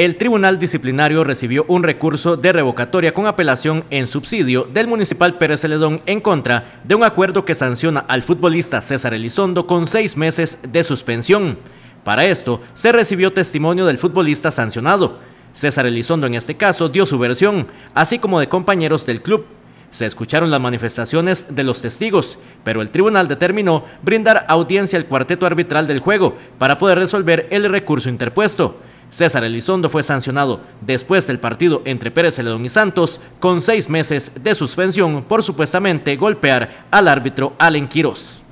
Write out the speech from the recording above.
el Tribunal Disciplinario recibió un recurso de revocatoria con apelación en subsidio del Municipal Pérez Celedón en contra de un acuerdo que sanciona al futbolista César Elizondo con seis meses de suspensión. Para esto, se recibió testimonio del futbolista sancionado. César Elizondo en este caso dio su versión, así como de compañeros del club, se escucharon las manifestaciones de los testigos, pero el tribunal determinó brindar audiencia al cuarteto arbitral del juego para poder resolver el recurso interpuesto. César Elizondo fue sancionado después del partido entre Pérez Celedón y Santos con seis meses de suspensión por supuestamente golpear al árbitro Allen Quirós.